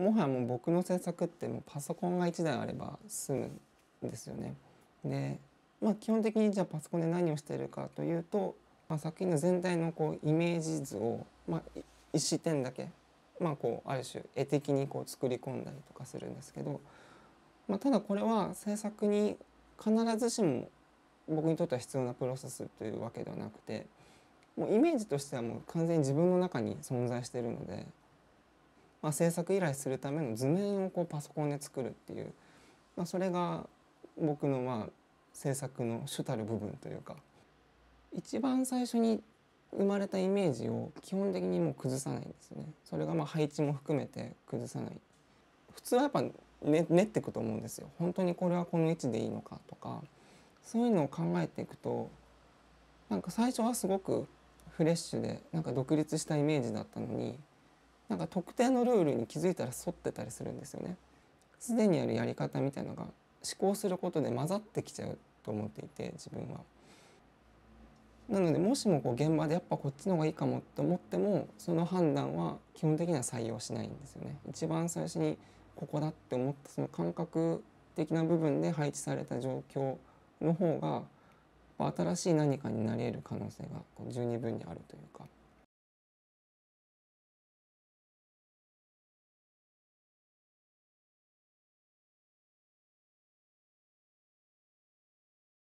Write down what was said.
もはやもう僕の制作ってもうパソコンが1台あれば済むんですよね。で、まあ、基本的にじゃあパソコンで何をしてるかというと、まあ、作品の全体のこうイメージ図を、まあ、一視点だけ、まあ、こうある種絵的にこう作り込んだりとかするんですけど、まあ、ただこれは制作に必ずしも僕にとっては必要なプロセスというわけではなくてもうイメージとしてはもう完全に自分の中に存在しているので。まあ、制作依頼するための図面をこうパソコンで作るっていう、まあ、それが僕のまあ制作の主たる部分というか一番最初に生まれたイメージを基本的にもう崩さないんですねそれがまあ配置も含めて崩さない普通はやっぱ練、ね、っていくと思うんですよ本当にこれはこの位置でいいのかとかそういうのを考えていくとなんか最初はすごくフレッシュでなんか独立したイメージだったのになんか特定のルールに気づいたら沿ってたりするんですよね。すでにあるやり方みたいのが思考することで混ざってきちゃうと思っていて自分は。なのでもしもこう現場でやっぱこっちの方がいいかもって思ってもその判断は基本的には採用しないんですよね。一番最初にここだって思ったその感覚的な部分で配置された状況の方が新しい何かになり得る可能性がこう十二分にあるというか。